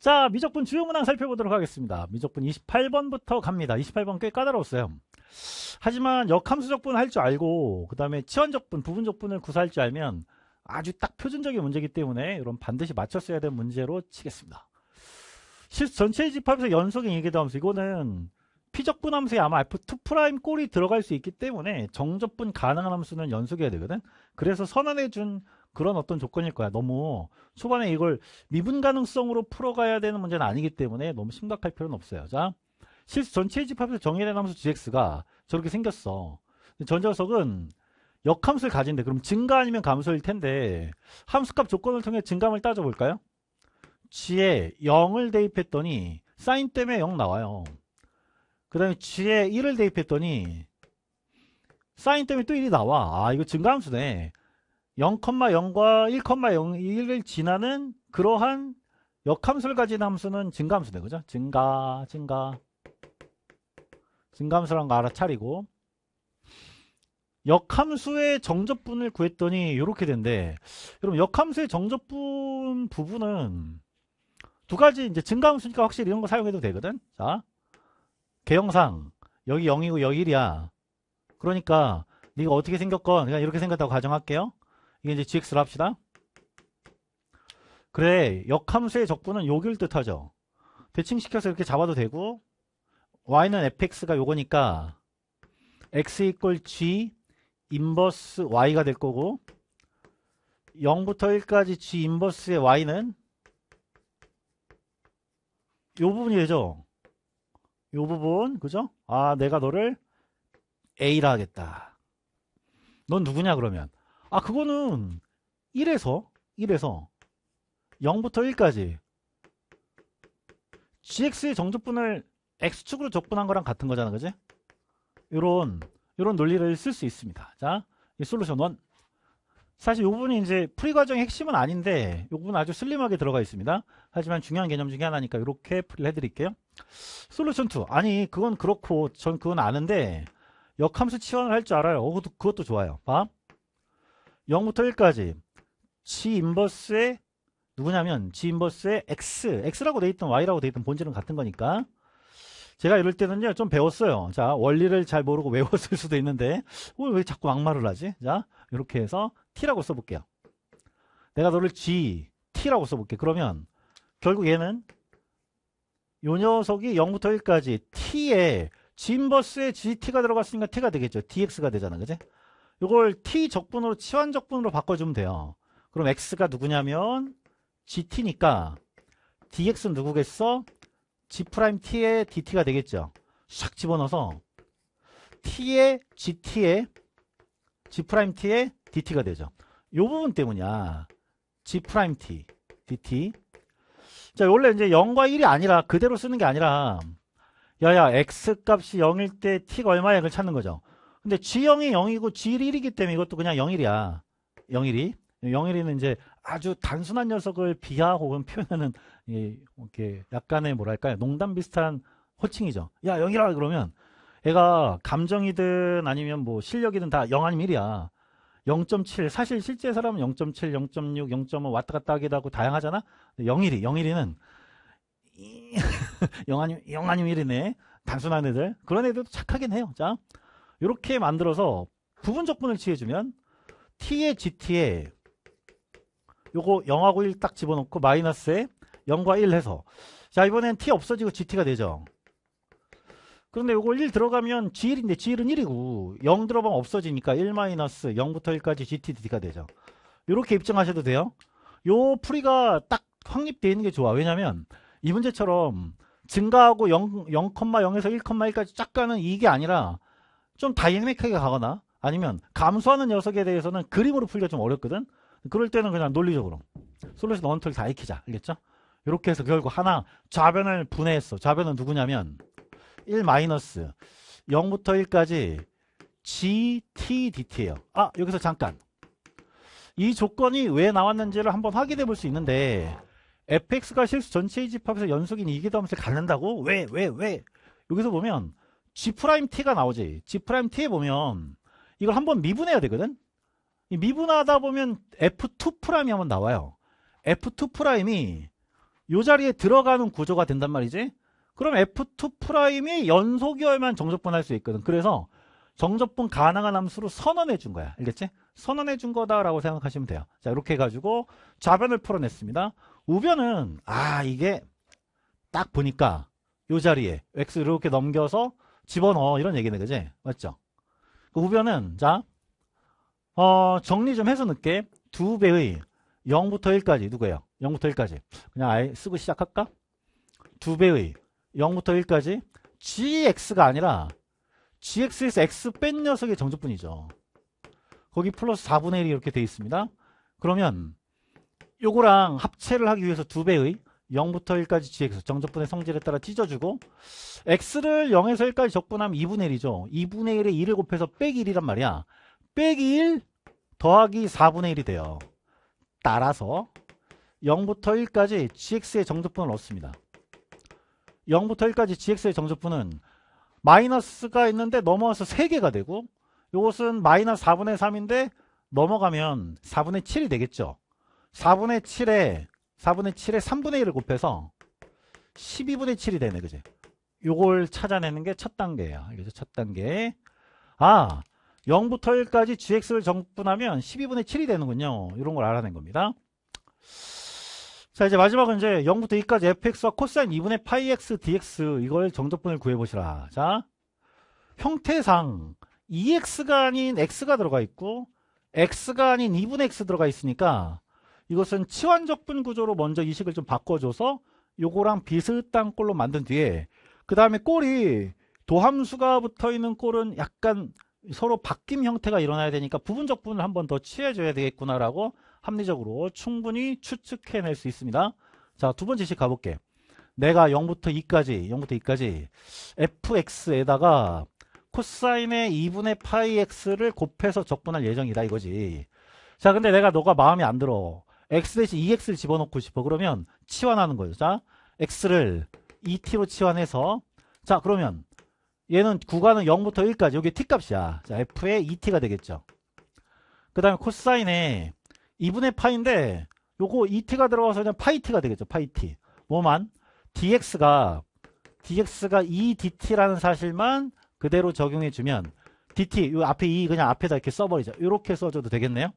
자 미적분 주요 문항 살펴보도록 하겠습니다. 미적분 28번부터 갑니다. 28번 꽤 까다로웠어요. 하지만 역함수적분 할 줄 알고 그 다음에 치환적분, 부분적분을 구사할 줄 알면 아주 딱 표준적인 문제이기 때문에 이런 반드시 맞췄어야 될 문제로 치겠습니다. 전체 집합에서 연속인 얘기도하면서 이거는 피적분 함수에 아마 F2' 프라임 꼴이 들어갈 수 있기 때문에 정적분 가능한 함수는 연속해야 되거든. 그래서 선언해준 그런 어떤 조건일 거야. 너무 초반에 이걸 미분 가능성으로 풀어가야 되는 문제는 아니기 때문에 너무 심각할 필요는 없어요. 자, 실수 전체 집합에서 정의된 함수 gx가 저렇게 생겼어. 전자석은 역함수를 가진데 그럼 증가 아니면 감소일 텐데 함수값 조건을 통해 증감을 따져볼까요? g에 0을 대입했더니 사인 때문에 0 나와요. 그 다음에 g에 1을 대입했더니 사인 때문에 또 1이 나와. 아 이거 증가함수네. 0,0과 1,01을 지나는 그러한 역함수를 가진 함수는 증감수네 그죠? 증가 증가 증감함수란거 알아차리고 역함수의 정접분을 구했더니 이렇게 된대 여러분 역함수의 정접분 부분은 두 가지 이제 증감수니까 확실히 이런 거 사용해도 되거든 자 개형상 여기 0이고 여기 1이야 그러니까 네가 어떻게 생겼건 그냥 이렇게 생겼다고 가정할게요 이게 이제 GX를 합시다. 그래 역함수의 적분은 요길 뜻하죠. 대칭시켜서 이렇게 잡아도 되고 y는 fx가 요거니까 x 이퀄 g 인버스 y가 될 거고 0부터 1까지 g 인버스의 y는 요 부분이 되죠. 요 부분 그죠? 아 내가 너를 A라 하겠다. 넌 누구냐 그러면 아 그거는 1에서 1에서 0부터 1까지 gx의 정적분을 x축으로 적분한 거랑 같은 거잖아 그지? 요런 요런 논리를 쓸 수 있습니다 자이 솔루션 1 사실 요 부분이 이제 풀이 과정의 핵심은 아닌데 요 부분 아주 슬림하게 들어가 있습니다 하지만 중요한 개념 중에 하나니까 이렇게 풀이를 해드릴게요 솔루션 2 아니 그건 그렇고 전 그건 아는데 역함수 치환을 할 줄 알아요 어, 그것도, 그것도 좋아요 봐 0부터 1까지 G 인버스의 누구냐면 G 인버스의 X, X라고 돼 있던 Y라고 돼 있던 본질은 같은 거니까 제가 이럴 때는요 좀 배웠어요 자 원리를 잘 모르고 외웠을 수도 있는데 왜 자꾸 악마를 하지 자 이렇게 해서 T라고 써볼게요 내가 너를 G, T라고 써볼게 그러면 결국 얘는 요 녀석이 0부터 1까지 T에 G 인버스에 GT가 들어갔으니까 T가 되겠죠 DX가 되잖아 그지 이걸 t 적분으로 치환 적분으로 바꿔주면 돼요. 그럼 x가 누구냐면 gt니까 dx는 누구겠어? g't의 dt가 되겠죠. 샥 집어넣어서 t의 gt의 g't의 dt가 되죠. 이 부분 때문이야. g't dt 자 원래 이제 0과 1이 아니라 그대로 쓰는 게 아니라 야야 x값이 0일 때 t가 얼마야 이걸 찾는 거죠. 근데 G형이 0이고 G1이기 때문에 이것도 그냥 0일이야. 0일이. 0일이는 이제 아주 단순한 녀석을 비하 혹은 표현하는 이렇게 약간의 뭐랄까요. 농담 비슷한 호칭이죠. 야 0이라 그러면 애가 감정이든 아니면 뭐 실력이든 다 0 아니면 1이야. 0.7 사실 실제 사람은 0.7, 0.6, 0.5 왔다 갔다 하기도 하고 다양하잖아. 0일이 0일이는 0 아니면 0 아니면 1이네. 단순한 애들 그런 애들도 착하긴 해요. 자 이렇게 만들어서 부분적분을 취해주면 t 의 gt에 요거 0하고 1 딱 집어넣고 마이너스에 0과 1 해서 자 이번엔 t 없어지고 gt가 되죠 그런데 요거 1 들어가면 g1인데 g1은 1이고 0 들어가면 없어지니까 1 마이너스 0부터 1까지 gt dt가 되죠 이렇게 입증하셔도 돼요 요 풀이가 딱 확립되어 있는 게 좋아 왜냐면 이 문제처럼 증가하고 0, 0,0에서 1,1까지 쫙 가는 이게 아니라 좀 다이내믹하게 가거나 아니면 감소하는 녀석에 대해서는 그림으로 풀기가 좀 어렵거든 그럴 때는 그냥 논리적으로 솔루션 원툴 다 익히자 알겠죠? 이렇게 해서 결국 하나 좌변을 분해했어 좌변은 누구냐면 1 마이너스 0부터 1까지 GT DT예요 아 여기서 잠깐 이 조건이 왜 나왔는지를 한번 확인해 볼 수 있는데 fx가 실수 전체의 집합에서 연속인 이기도 함수를 갖는다고? 왜? 왜? 왜? 여기서 보면 G't가 나오지. G't에 보면 이걸 한번 미분해야 되거든. 미분하다 보면 F2'이 한번 나와요. F2'이 이 자리에 들어가는 구조가 된단 말이지. 그럼 F2'이 연속이어야만 정적분할 수 있거든. 그래서 정적분 가능한 함수로 선언해 준 거야. 알겠지? 선언해 준 거다라고 생각하시면 돼요. 자, 이렇게 해가지고 좌변을 풀어냈습니다. 우변은 아 이게 딱 보니까 이 자리에 x 이렇게 넘겨서 집어넣어 이런 얘기네 그지 맞죠 그우변은자 어, 정리 좀 해서 넣게 두 배의 0부터 1까지 누구예요 0부터 1까지 그냥 아예 쓰고 시작할까 두 배의 0부터 1까지 gx가 아니라 gx에서 x 뺀 녀석의 정조뿐이죠 거기 플러스 4분의 1이 이렇게 돼 있습니다 그러면 요거랑 합체를 하기 위해서 두 배의 0부터 1까지 gx 정적분의 성질에 따라 찢어주고 x를 0에서 1까지 적분하면 2분의 1이죠. 2분의 1에 2를 곱해서 빼기 1이란 말이야. 빼기 1 더하기 4분의 1이 돼요. 따라서 0부터 1까지 gx의 정적분을 얻습니다. 0부터 1까지 gx의 정적분은 마이너스가 있는데 넘어와서 3개가 되고 이것은 마이너스 4분의 3인데 넘어가면 4분의 7이 되겠죠. 4분의 7에 4분의 7에 3분의 1을 곱해서 12분의 7이 되네 그지 요걸 찾아내는 게 첫 단계예요 알겠죠 첫 단계 아 0부터 1까지 gx를 정분하면 12분의 7이 되는군요 이런 걸 알아낸 겁니다 자 이제 마지막은 이제 0부터 2까지 fx와 코사인 2분의 파이 x dx 이걸 정적분을 구해보시라 자 형태상 2x가 e 아닌 x가 들어가 있고 x가 아닌 2분의 x 들어가 있으니까 이것은 치환적분 구조로 먼저 이식을 좀 바꿔줘서 요거랑 비슷한 꼴로 만든 뒤에 그 다음에 꼴이 도함수가 붙어있는 꼴은 약간 서로 바뀜 형태가 일어나야 되니까 부분적 분을 한 번 더 취해줘야 되겠구나라고 합리적으로 충분히 추측해낼 수 있습니다. 자, 두 번째 식 가볼게. 내가 0부터 2까지, 0부터 2까지 fx에다가 코사인의 2분의 파이 x를 곱해서 적분할 예정이다 이거지. 자, 근데 내가 너가 마음에 안 들어. x 대신 2x를 집어넣고 싶어. 그러면 치환하는 거예요. 자, x를 2t로 e 치환해서 자, 그러면 얘는 구간은 0부터 1까지 여기 t값이야. 자, f의 2t가 e 되겠죠. 그 다음에 코사인에 2분의 파인데 요거 2t가 e 들어가서 그냥 파이t가 되겠죠. 파이t. 뭐만? dx가 dx가 2dt라는 사실만 그대로 적용해주면 dt 요 앞에 2 그냥 앞에다 이렇게 써버리죠 이렇게 써줘도 되겠네요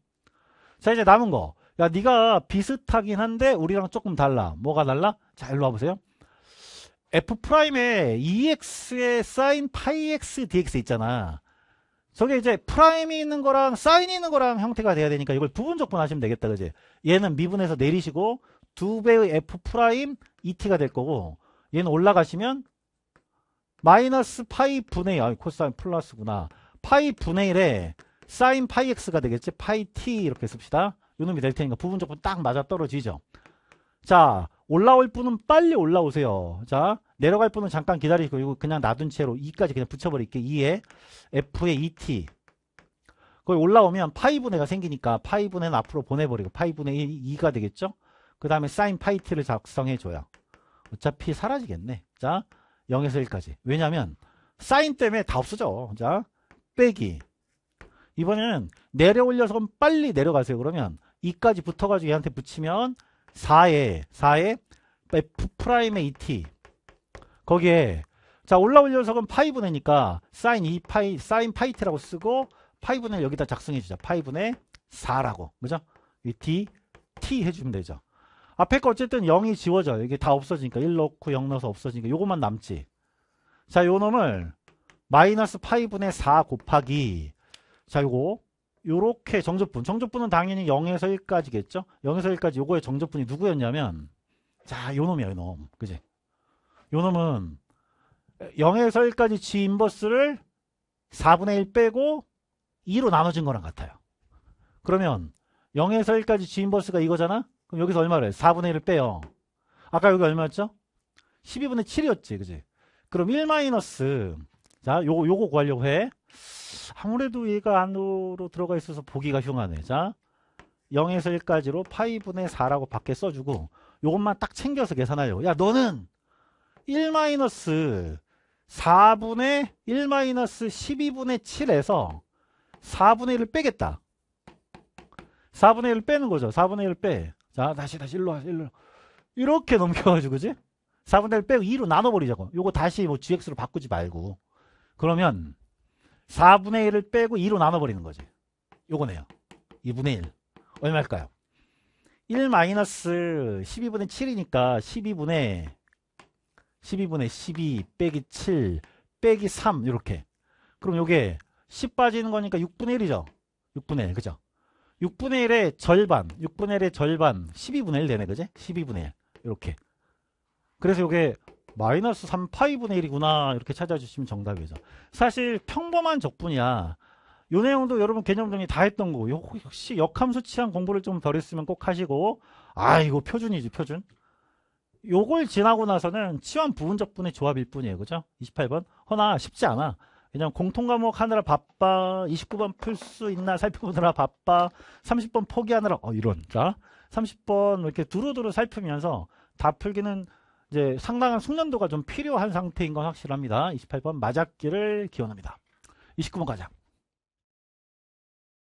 자 이제 남은 거야 네가 비슷하긴 한데 우리랑 조금 달라. 뭐가 달라? 자 일로 와보세요. f 프라임에 ex의 사인 파이 x dx 있잖아. 저게 이제 프라임이 있는 거랑 사인이 있는 거랑 형태가 돼야 되니까 이걸 부분적 분하시면 되겠다 그지 얘는 미분해서 내리시고 두 배의 f 프라임 et가 될 거고 얘는 올라가시면 마이너스 파이 분의 아 코사인 플러스구나 파이 분의 1에 사인 파이 x가 되겠지 파이 t 이렇게 씁시다 요놈이 될 테니까 부분 적분 딱 맞아 떨어지죠. 자, 올라올 분은 빨리 올라오세요. 자, 내려갈 분은 잠깐 기다리시고 이거 그냥 놔둔 채로 2까지 그냥 붙여버릴게. 요 2에 F에 2T e 거기 올라오면 파이분해가 생기니까 파이분해는 앞으로 보내버리고 파이분의 2가 되겠죠? 그 다음에 사인 파이트를 작성해줘요. 어차피 사라지겠네. 자, 0에서 1까지. 왜냐면 하 사인 때문에 다 없어져. 자, 빼기 이번에는 내려올려서 그럼 빨리 내려가세요. 그러면 2까지 붙어가지고 얘한테 붙이면 4에 4에 f 프라임의 2t 거기에 자 올라올 녀석은 파이분니까 그러니까 사인 2 파이 사인 파이트라고 쓰고 5이분의 여기다 작성해 주자 5이분의 4라고 그죠 이 t t 해주면 되죠 앞에 거 어쨌든 0이 지워져요 이게 다 없어지니까 1 넣고 0 넣어서 없어지니까 요것만 남지 자요 놈을 마이너스 5이분의4 곱하기 자, 요거 요렇게 정조분. 정조분은 당연히 0에서 1까지겠죠. 0에서 1까지 요거의 정조분이 누구였냐면 자, 요 놈이야, 요 놈. 그지? 요 놈은 0에서 1까지 G 인버스를 4분의 1 빼고 2로 나눠진 거랑 같아요. 그러면 0에서 1까지 G 인버스가 이거잖아? 그럼 여기서 얼마를 해? 4분의 1을 빼요. 아까 여기 얼마였죠? 12분의 7이었지, 그지? 그럼 1 마이너스 자, 요거 요거 구하려고 해. 아무래도 얘가 안으로 들어가 있어서 보기가 흉하네. 자, 0에서 1까지로 파이분의 4라고 밖에 써주고 이것만 딱 챙겨서 계산하려고. 야, 너는 1-4분의 1-12분의 7에서 4분의 1을 빼겠다. 4분의 1을 빼는 거죠. 4분의 1을 빼. 자, 다시 다시 일로 와, 일로. 이렇게 넘겨가지고, 그지? 4분의 1 빼고 2로 나눠버리자고. 요거 다시 뭐 GX로 바꾸지 말고. 그러면 4분의 1을 빼고 2로 나눠버리는 거지. 요거네요. 2분의 1. 얼마일까요? 1 12분의 7이니까 12분의 12분의 12 빼기 7 빼기 3 이렇게 그럼 요게 10 빠지는 거니까 6분의 1이죠 6분의 1 그죠 6분의 1의 절반 6분의 1의 절반 12분의 1 되네 그지 12분의 1 이렇게 그래서 요게 마이너스 3 파이분의 1이구나 이렇게 찾아주시면 정답이죠. 사실 평범한 적분이야. 요 내용도 여러분 개념 정리 다 했던 거고 혹시 역함수 치한 공부를 좀 덜 했으면 꼭 하시고 아 이거 표준이지 표준 요걸 지나고 나서는 치환 부분적분의 조합일 뿐이에요 그죠 28번 허나 쉽지 않아 그냥 공통과목 하느라 바빠 29번 풀 수 있나 살펴보느라 바빠 30번 포기하느라 어 이런 자 30번 이렇게 두루두루 살피면서 다 풀기는 이제 상당한 숙련도가 좀 필요한 상태인 건 확실합니다. 28번 맞았기를 기원합니다. 29번 가자.